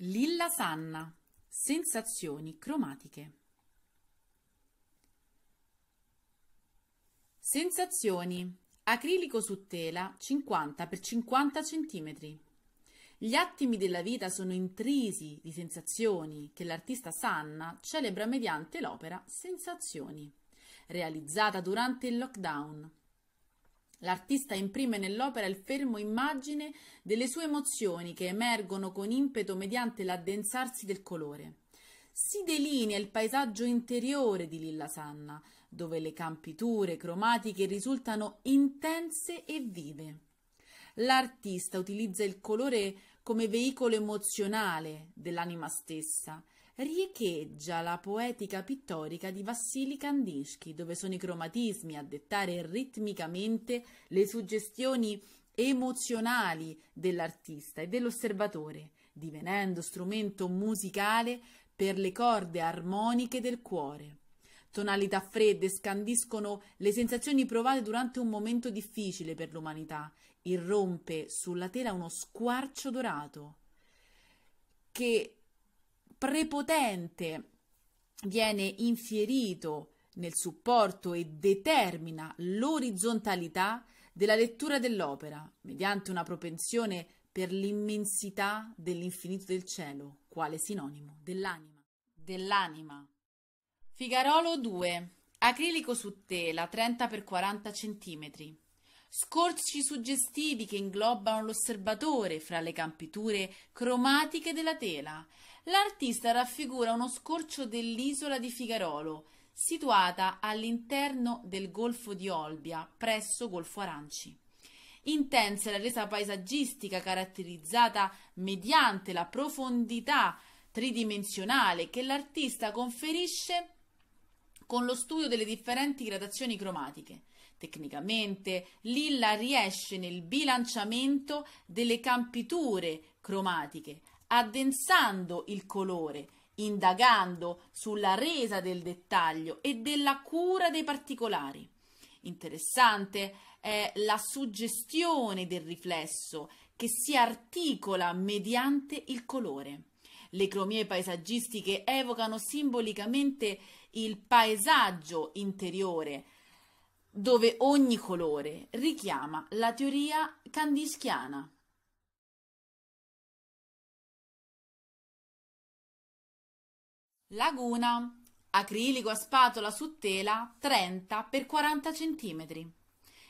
Lilla Sanna. Sensazioni cromatiche. Sensazioni. Acrilico su tela 50 x 50 cm. Gli attimi della vita sono intrisi di sensazioni che l'artista Sanna celebra mediante l'opera Sensazioni, realizzata durante il lockdown L'artista imprime nell'opera il fermo immagine delle sue emozioni che emergono con impeto mediante l'addensarsi del colore. Si delinea il paesaggio interiore di Lilla Sanna, dove le campiture cromatiche risultano intense e vive. L'artista utilizza il colore come veicolo emozionale dell'anima stessa riecheggia la poetica pittorica di Vassili Kandinsky, dove sono i cromatismi a dettare ritmicamente le suggestioni emozionali dell'artista e dell'osservatore, divenendo strumento musicale per le corde armoniche del cuore. Tonalità fredde scandiscono le sensazioni provate durante un momento difficile per l'umanità. Irrompe sulla tela uno squarcio dorato che prepotente viene infierito nel supporto e determina l'orizzontalità della lettura dell'opera, mediante una propensione per l'immensità dell'infinito del cielo, quale sinonimo dell'anima. Dell'anima. Figarolo 2. Acrilico su tela 30 x 40 cm scorci suggestivi che inglobano l'osservatore fra le campiture cromatiche della tela. L'artista raffigura uno scorcio dell'isola di Figarolo, situata all'interno del Golfo di Olbia, presso Golfo Aranci. Intensa è la resa paesaggistica caratterizzata mediante la profondità tridimensionale che l'artista conferisce con lo studio delle differenti gradazioni cromatiche. Tecnicamente Lilla riesce nel bilanciamento delle campiture cromatiche, addensando il colore, indagando sulla resa del dettaglio e della cura dei particolari. Interessante è la suggestione del riflesso che si articola mediante il colore. Le cromie paesaggistiche evocano simbolicamente il paesaggio interiore, dove ogni colore richiama la teoria candischiana. Laguna. Acrilico a spatola su tela 30 x 40 cm.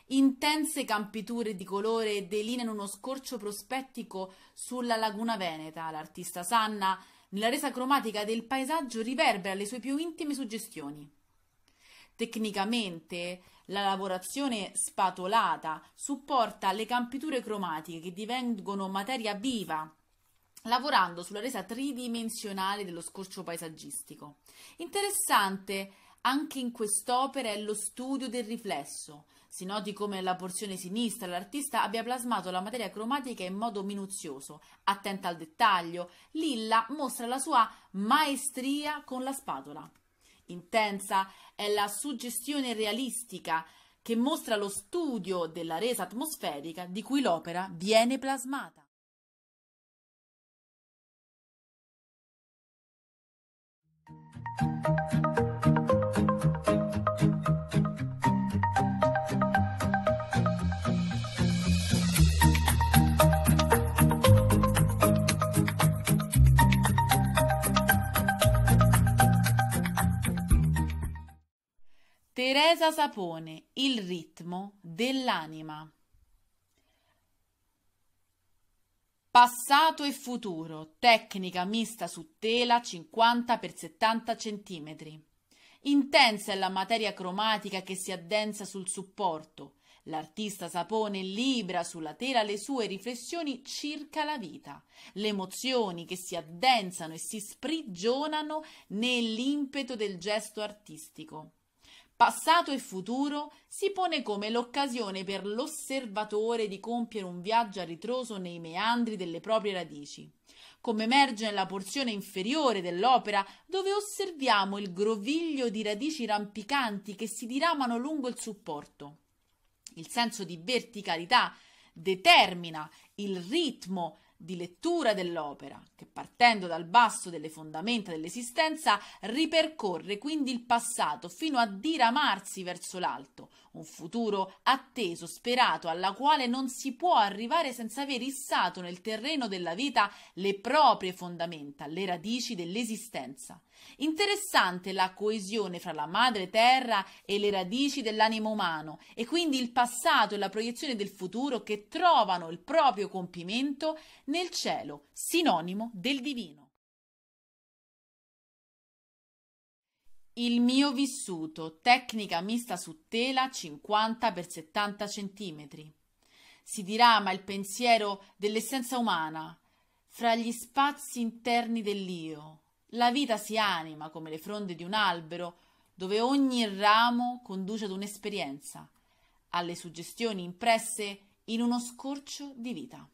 Intense campiture di colore delineano uno scorcio prospettico sulla laguna veneta. L'artista Sanna, nella resa cromatica del paesaggio, riverbera le sue più intime suggestioni. Tecnicamente la lavorazione spatolata supporta le campiture cromatiche che divengono materia viva lavorando sulla resa tridimensionale dello scorcio paesaggistico. Interessante anche in quest'opera è lo studio del riflesso. Si noti come nella porzione sinistra l'artista abbia plasmato la materia cromatica in modo minuzioso, attenta al dettaglio. Lilla mostra la sua maestria con la spatola. Intensa è la suggestione realistica che mostra lo studio della resa atmosferica di cui l'opera viene plasmata. thank you Teresa Sapone, il ritmo dell'anima. Passato e futuro, tecnica mista su tela 50 x 70 cm. Intensa è la materia cromatica che si addensa sul supporto. L'artista Sapone libera sulla tela le sue riflessioni circa la vita, le emozioni che si addensano e si sprigionano nell'impeto del gesto artistico passato e futuro, si pone come l'occasione per l'osservatore di compiere un viaggio a ritroso nei meandri delle proprie radici, come emerge nella porzione inferiore dell'opera dove osserviamo il groviglio di radici rampicanti che si diramano lungo il supporto. Il senso di verticalità determina il ritmo di lettura dell'opera, che partendo dal basso delle fondamenta dell'esistenza ripercorre quindi il passato fino a diramarsi verso l'alto, un futuro atteso, sperato, alla quale non si può arrivare senza aver issato nel terreno della vita le proprie fondamenta, le radici dell'esistenza. Interessante la coesione fra la madre terra e le radici dell'animo umano e quindi il passato e la proiezione del futuro che trovano il proprio compimento nel cielo, sinonimo del divino. Il mio vissuto, tecnica mista su tela 50 x 70 cm. Si dirama il pensiero dell'essenza umana fra gli spazi interni dell'io la vita si anima come le fronde di un albero, dove ogni ramo conduce ad un'esperienza, alle suggestioni impresse in uno scorcio di vita.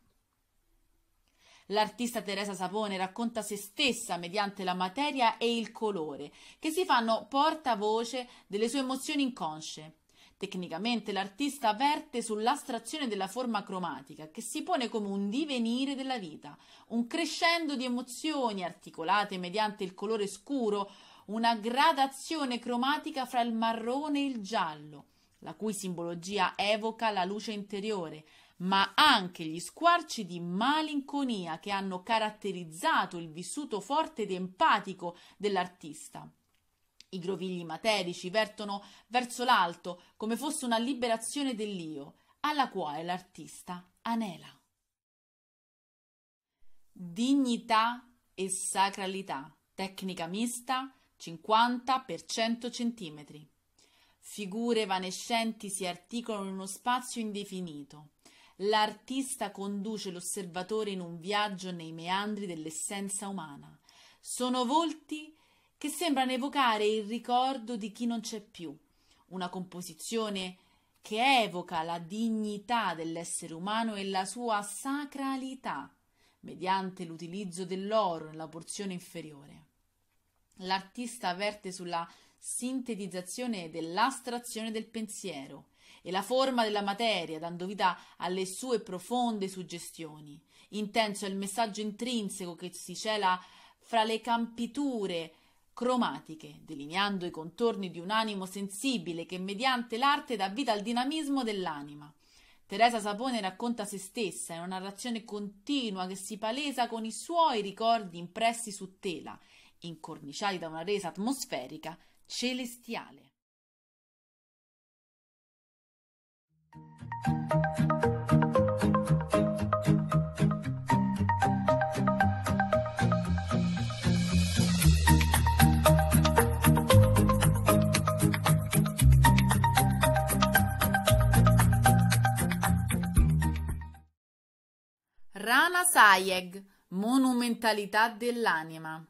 L'artista Teresa Sapone racconta se stessa mediante la materia e il colore, che si fanno portavoce delle sue emozioni inconsce Tecnicamente l'artista verte sull'astrazione della forma cromatica che si pone come un divenire della vita, un crescendo di emozioni articolate mediante il colore scuro, una gradazione cromatica fra il marrone e il giallo, la cui simbologia evoca la luce interiore, ma anche gli squarci di malinconia che hanno caratterizzato il vissuto forte ed empatico dell'artista. I grovigli materici vertono verso l'alto come fosse una liberazione dell'io, alla quale l'artista anela. Dignità e sacralità, tecnica mista 50 per 100 cm. Figure evanescenti si articolano in uno spazio indefinito. L'artista conduce l'osservatore in un viaggio nei meandri dell'essenza umana. Sono volti che sembrano evocare il ricordo di chi non c'è più, una composizione che evoca la dignità dell'essere umano e la sua sacralità mediante l'utilizzo dell'oro nella porzione inferiore. L'artista avverte sulla sintetizzazione dell'astrazione del pensiero e la forma della materia, dando vita alle sue profonde suggestioni. Intenso è il messaggio intrinseco che si cela fra le campiture cromatiche, delineando i contorni di un animo sensibile che mediante l'arte dà vita al dinamismo dell'anima. Teresa Sapone racconta se stessa in una narrazione continua che si palesa con i suoi ricordi impressi su tela, incorniciati da una resa atmosferica celestiale. Rana Sayeg, Monumentalità dell'anima.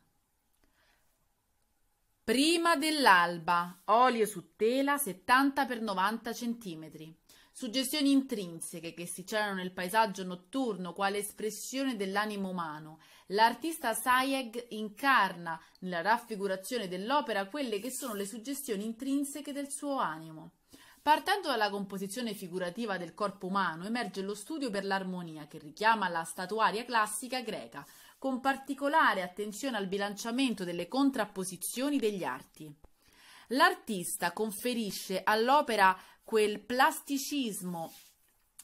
Prima dell'alba, olio su tela 70 x 90 cm. Suggestioni intrinseche che si celano nel paesaggio notturno quale espressione dell'animo umano. L'artista Sayeg incarna nella raffigurazione dell'opera quelle che sono le suggestioni intrinseche del suo animo. Partendo dalla composizione figurativa del corpo umano emerge lo studio per l'armonia che richiama la statuaria classica greca, con particolare attenzione al bilanciamento delle contrapposizioni degli arti. L'artista conferisce all'opera quel plasticismo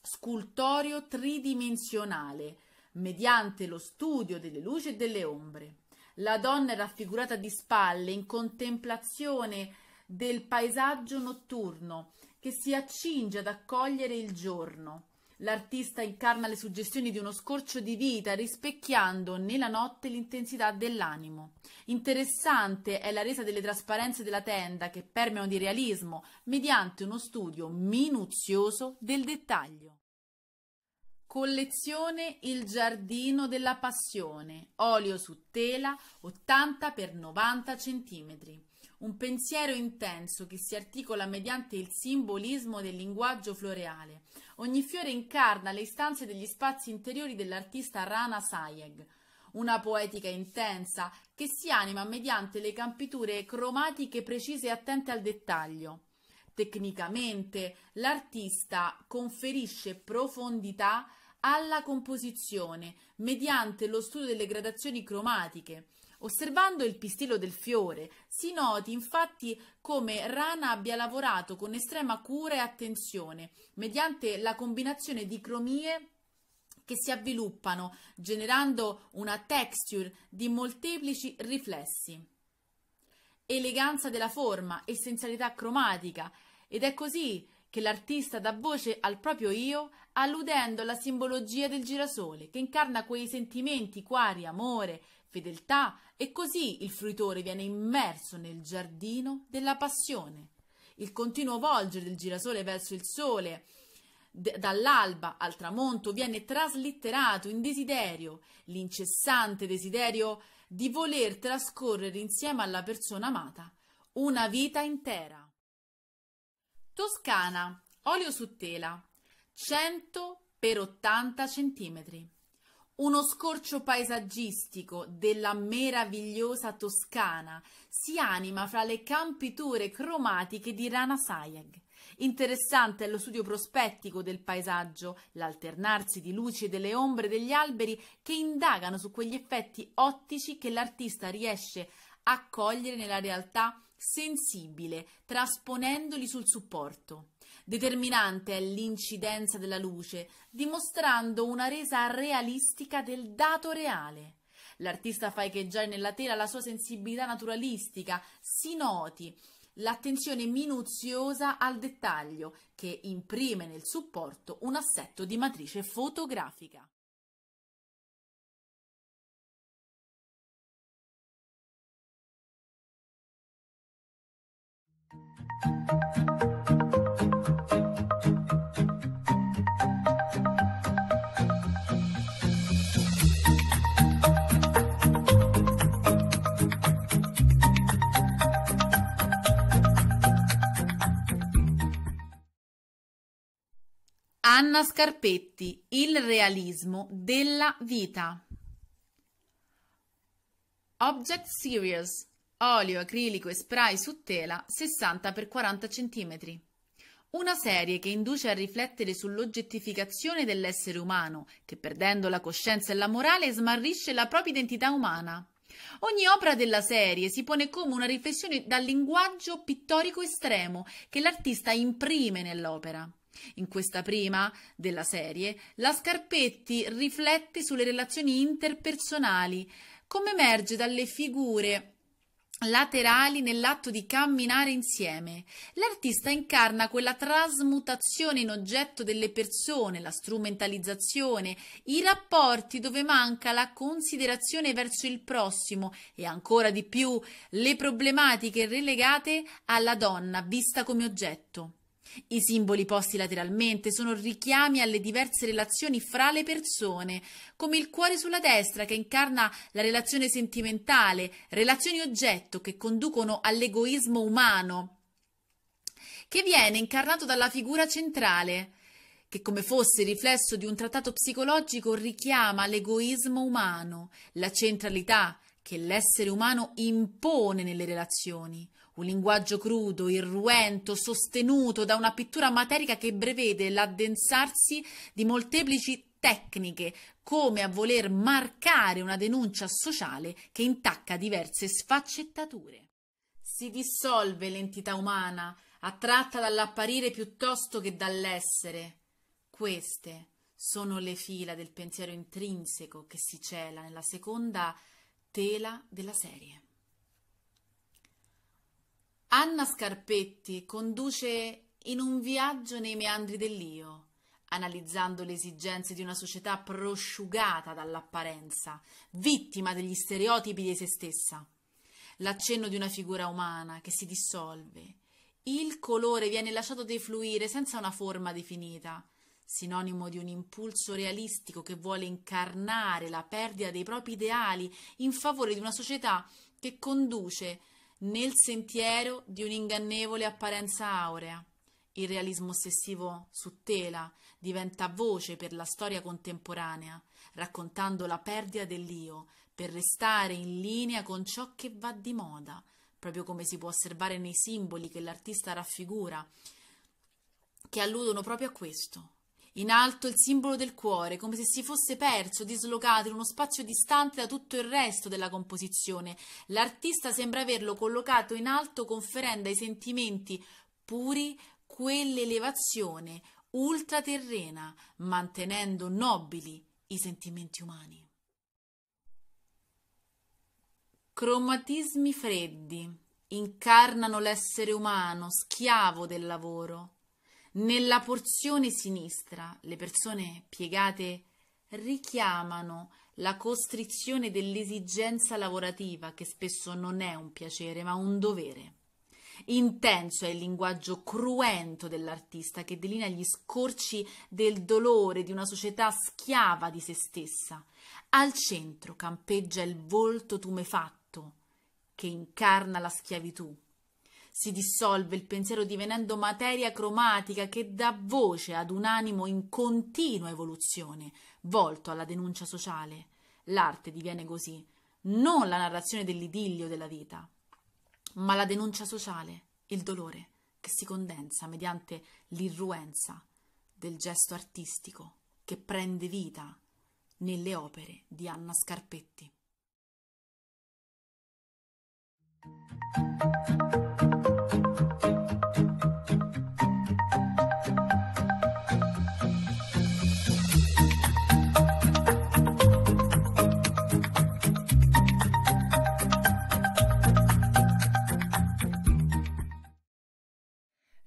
scultorio tridimensionale, mediante lo studio delle luci e delle ombre. La donna è raffigurata di spalle in contemplazione del paesaggio notturno, che si accinge ad accogliere il giorno. L'artista incarna le suggestioni di uno scorcio di vita, rispecchiando nella notte l'intensità dell'animo. Interessante è la resa delle trasparenze della tenda che permeano di realismo mediante uno studio minuzioso del dettaglio. Collezione Il giardino della passione, olio su tela 80 x 90 cm un pensiero intenso che si articola mediante il simbolismo del linguaggio floreale. Ogni fiore incarna le istanze degli spazi interiori dell'artista Rana Sayeg, una poetica intensa che si anima mediante le campiture cromatiche precise e attente al dettaglio. Tecnicamente l'artista conferisce profondità alla composizione mediante lo studio delle gradazioni cromatiche, Osservando il pistilo del fiore, si noti infatti come Rana abbia lavorato con estrema cura e attenzione, mediante la combinazione di cromie che si avviluppano, generando una texture di molteplici riflessi. Eleganza della forma, essenzialità cromatica, ed è così che l'artista dà voce al proprio io alludendo alla simbologia del girasole, che incarna quei sentimenti quali amore, fedeltà e così il fruitore viene immerso nel giardino della passione. Il continuo volgere del girasole verso il sole, dall'alba al tramonto, viene traslitterato in desiderio, l'incessante desiderio di voler trascorrere insieme alla persona amata una vita intera. Toscana, olio su tela, 100 per 80 cm uno scorcio paesaggistico della meravigliosa Toscana si anima fra le campiture cromatiche di Rana Sayag. Interessante è lo studio prospettico del paesaggio, l'alternarsi di luci e delle ombre degli alberi che indagano su quegli effetti ottici che l'artista riesce a cogliere nella realtà sensibile, trasponendoli sul supporto. Determinante è l'incidenza della luce, dimostrando una resa realistica del dato reale. L'artista fa echeggiare nella tela la sua sensibilità naturalistica, si noti l'attenzione minuziosa al dettaglio che imprime nel supporto un assetto di matrice fotografica. Anna Scarpetti, Il realismo della vita. Object Series, olio acrilico e spray su tela 60x40 cm. Una serie che induce a riflettere sull'oggettificazione dell'essere umano, che perdendo la coscienza e la morale smarrisce la propria identità umana. Ogni opera della serie si pone come una riflessione dal linguaggio pittorico estremo che l'artista imprime nell'opera. In questa prima della serie, la Scarpetti riflette sulle relazioni interpersonali, come emerge dalle figure laterali nell'atto di camminare insieme. L'artista incarna quella trasmutazione in oggetto delle persone, la strumentalizzazione, i rapporti dove manca la considerazione verso il prossimo e ancora di più le problematiche relegate alla donna vista come oggetto. I simboli posti lateralmente sono richiami alle diverse relazioni fra le persone, come il cuore sulla destra che incarna la relazione sentimentale, relazioni oggetto che conducono all'egoismo umano, che viene incarnato dalla figura centrale, che come fosse il riflesso di un trattato psicologico richiama l'egoismo umano, la centralità che l'essere umano impone nelle relazioni un linguaggio crudo, irruento, sostenuto da una pittura materica che prevede l'addensarsi di molteplici tecniche, come a voler marcare una denuncia sociale che intacca diverse sfaccettature. Si dissolve l'entità umana, attratta dall'apparire piuttosto che dall'essere. Queste sono le fila del pensiero intrinseco che si cela nella seconda tela della serie. Anna Scarpetti conduce in un viaggio nei meandri dell'io, analizzando le esigenze di una società prosciugata dall'apparenza, vittima degli stereotipi di se stessa. L'accenno di una figura umana che si dissolve. Il colore viene lasciato defluire senza una forma definita, sinonimo di un impulso realistico che vuole incarnare la perdita dei propri ideali in favore di una società che conduce nel sentiero di un'ingannevole apparenza aurea. Il realismo ossessivo su tela diventa voce per la storia contemporanea, raccontando la perdita dell'io per restare in linea con ciò che va di moda, proprio come si può osservare nei simboli che l'artista raffigura, che alludono proprio a questo, in alto il simbolo del cuore, come se si fosse perso, dislocato in uno spazio distante da tutto il resto della composizione. L'artista sembra averlo collocato in alto conferendo ai sentimenti puri quell'elevazione ultraterrena, mantenendo nobili i sentimenti umani. Cromatismi freddi incarnano l'essere umano, schiavo del lavoro nella porzione sinistra le persone piegate richiamano la costrizione dell'esigenza lavorativa che spesso non è un piacere ma un dovere. Intenso è il linguaggio cruento dell'artista che delinea gli scorci del dolore di una società schiava di se stessa. Al centro campeggia il volto tumefatto che incarna la schiavitù si dissolve il pensiero divenendo materia cromatica che dà voce ad un animo in continua evoluzione, volto alla denuncia sociale. L'arte diviene così, non la narrazione dell'idillio della vita, ma la denuncia sociale, il dolore, che si condensa mediante l'irruenza del gesto artistico che prende vita nelle opere di Anna Scarpetti.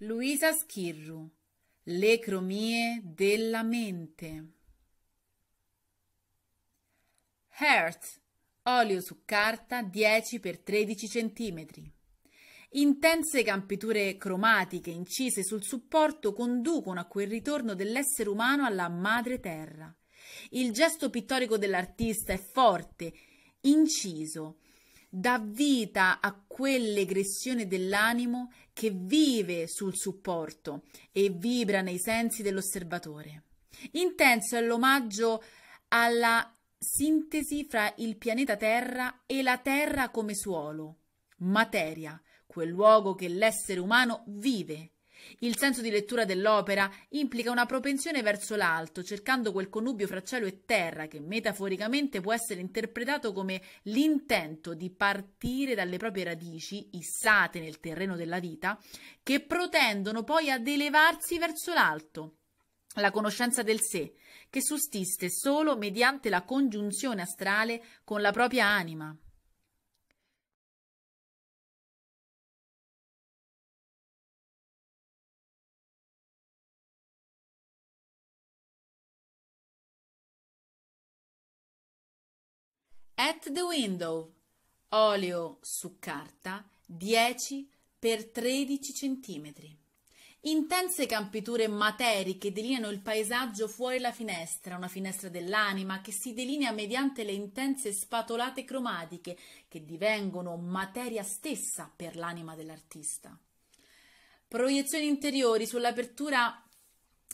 Luisa Schirru Le cromie della mente Hertz Olio su carta 10 x 13 cm Intense campiture cromatiche incise sul supporto conducono a quel ritorno dell'essere umano alla madre terra. Il gesto pittorico dell'artista è forte, inciso, dà vita a quell'egressione dell'animo che vive sul supporto e vibra nei sensi dell'osservatore. Intenso è l'omaggio alla sintesi fra il pianeta Terra e la Terra come suolo, materia, quel luogo che l'essere umano vive il senso di lettura dell'opera implica una propensione verso l'alto, cercando quel connubio fra cielo e terra che metaforicamente può essere interpretato come l'intento di partire dalle proprie radici, issate nel terreno della vita, che protendono poi ad elevarsi verso l'alto la conoscenza del sé, che sussiste solo mediante la congiunzione astrale con la propria anima. At the window, olio su carta 10 x 13 cm. Intense campiture materiche delineano il paesaggio fuori la finestra, una finestra dell'anima che si delinea mediante le intense spatolate cromatiche che divengono materia stessa per l'anima dell'artista. Proiezioni interiori sull'apertura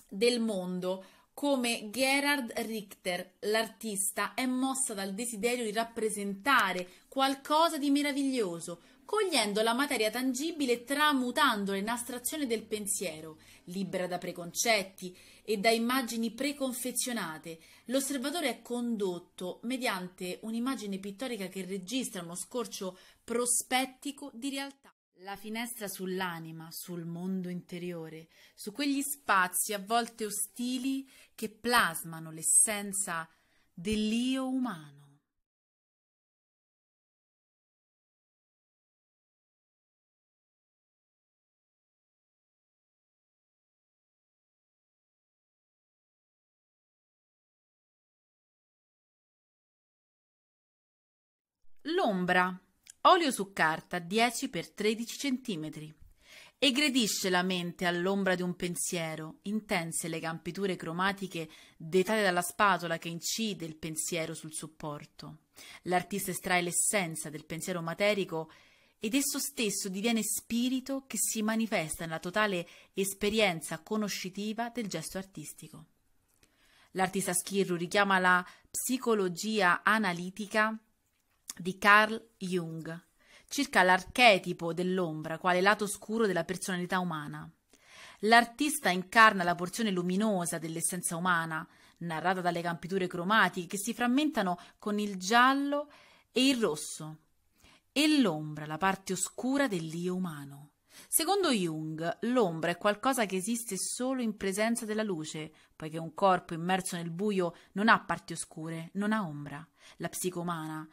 del mondo, come Gerhard Richter, l'artista è mossa dal desiderio di rappresentare qualcosa di meraviglioso, cogliendo la materia tangibile e tramutandola in astrazione del pensiero, libera da preconcetti e da immagini preconfezionate. L'osservatore è condotto mediante un'immagine pittorica che registra uno scorcio prospettico di realtà. La finestra sull'anima, sul mondo interiore, su quegli spazi a volte ostili che plasmano l'essenza dell'io umano. L'ombra Olio su carta 10 x 13 cm. Egredisce la mente all'ombra di un pensiero, intense le campiture cromatiche detate dalla spatola che incide il pensiero sul supporto. L'artista estrae l'essenza del pensiero materico ed esso stesso diviene spirito che si manifesta nella totale esperienza conoscitiva del gesto artistico. L'artista Schirru richiama la psicologia analitica di Carl Jung circa l'archetipo dell'ombra quale lato oscuro della personalità umana. L'artista incarna la porzione luminosa dell'essenza umana, narrata dalle campiture cromatiche che si frammentano con il giallo e il rosso, e l'ombra, la parte oscura dell'io umano. Secondo Jung, l'ombra è qualcosa che esiste solo in presenza della luce, poiché un corpo immerso nel buio non ha parti oscure, non ha ombra. La psico umana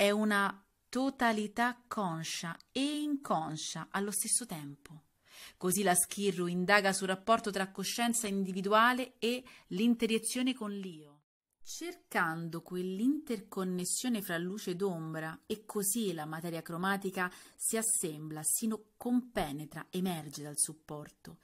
è una totalità conscia e inconscia allo stesso tempo. Così la Schirru indaga sul rapporto tra coscienza individuale e l'interiezione con l'io, cercando quell'interconnessione fra luce ed ombra e così la materia cromatica si assembla, si compenetra, emerge dal supporto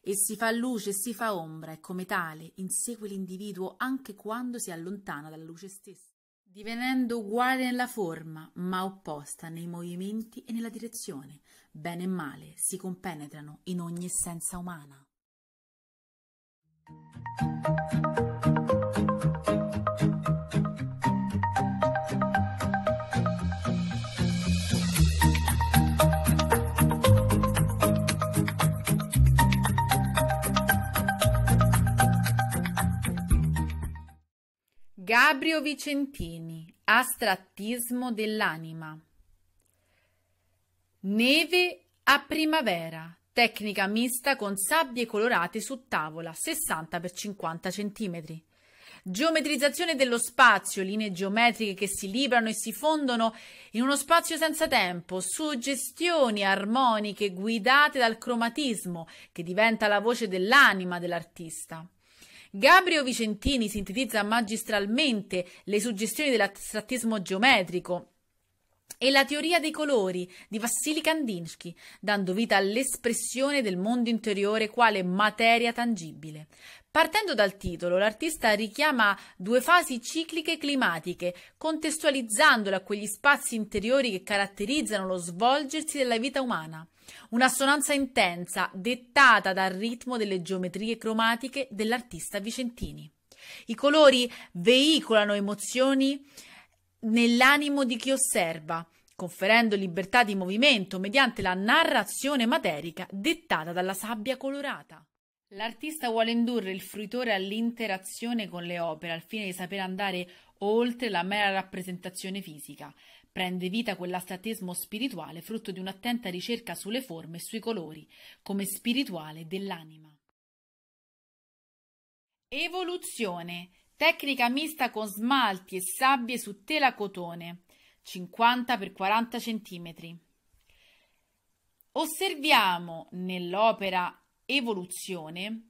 e si fa luce e si fa ombra e come tale insegue l'individuo anche quando si allontana dalla luce stessa divenendo uguale nella forma, ma opposta nei movimenti e nella direzione. Bene e male si compenetrano in ogni essenza umana. Gabrio Vicentini, Astrattismo dell'anima. Neve a primavera, tecnica mista con sabbie colorate su tavola 60 x 50 cm. Geometrizzazione dello spazio, linee geometriche che si librano e si fondono in uno spazio senza tempo, suggestioni armoniche guidate dal cromatismo che diventa la voce dell'anima dell'artista. Gabriel Vicentini sintetizza magistralmente le suggestioni dell'astrattismo geometrico e la teoria dei colori di Vassili Kandinsky, dando vita all'espressione del mondo interiore quale materia tangibile. Partendo dal titolo, l'artista richiama due fasi cicliche climatiche, contestualizzandole a quegli spazi interiori che caratterizzano lo svolgersi della vita umana. Un'assonanza intensa, dettata dal ritmo delle geometrie cromatiche dell'artista Vicentini. I colori veicolano emozioni nell'animo di chi osserva, conferendo libertà di movimento mediante la narrazione materica dettata dalla sabbia colorata. L'artista vuole indurre il fruitore all'interazione con le opere al fine di sapere andare oltre la mera rappresentazione fisica. Prende vita quell'astratismo spirituale frutto di un'attenta ricerca sulle forme e sui colori, come spirituale dell'anima. Evoluzione. Tecnica mista con smalti e sabbie su tela cotone, 50 x 40 cm. Osserviamo nell'opera evoluzione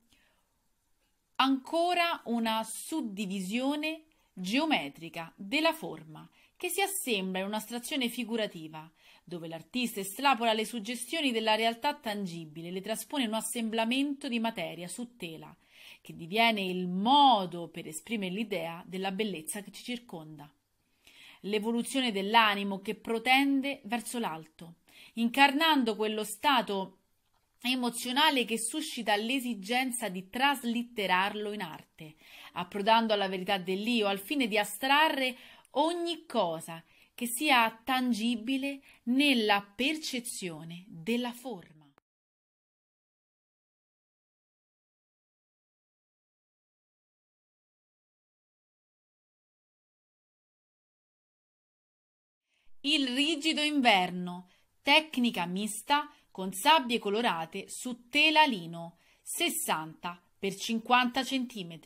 ancora una suddivisione geometrica della forma che si assembla in un'astrazione figurativa, dove l'artista estrapola le suggestioni della realtà tangibile e le traspone in un assemblamento di materia su tela, che diviene il modo per esprimere l'idea della bellezza che ci circonda. L'evoluzione dell'animo che protende verso l'alto, incarnando quello stato emozionale che suscita l'esigenza di traslitterarlo in arte, approdando alla verità dell'io al fine di astrarre ogni cosa che sia tangibile nella percezione della forma. Il rigido inverno, tecnica mista con sabbie colorate su tela lino 60 x 50 cm.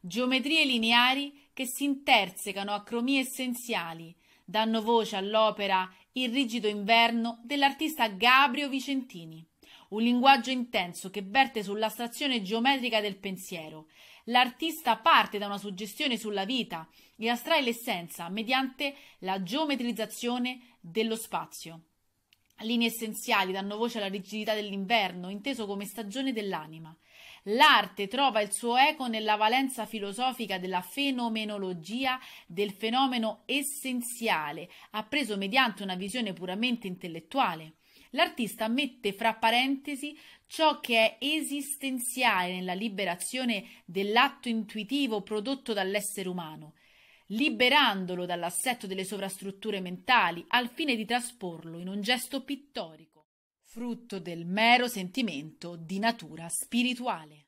Geometrie lineari che si intersecano a cromie essenziali danno voce all'opera Il rigido inverno dell'artista Gabrio Vicentini. Un linguaggio intenso che verte sull'astrazione geometrica del pensiero. L'artista parte da una suggestione sulla vita e astrae l'essenza mediante la geometrizzazione dello spazio. Linee essenziali danno voce alla rigidità dell'inverno, inteso come stagione dell'anima. L'arte trova il suo eco nella valenza filosofica della fenomenologia del fenomeno essenziale, appreso mediante una visione puramente intellettuale. L'artista mette fra parentesi ciò che è esistenziale nella liberazione dell'atto intuitivo prodotto dall'essere umano liberandolo dall'assetto delle sovrastrutture mentali al fine di trasporlo in un gesto pittorico, frutto del mero sentimento di natura spirituale.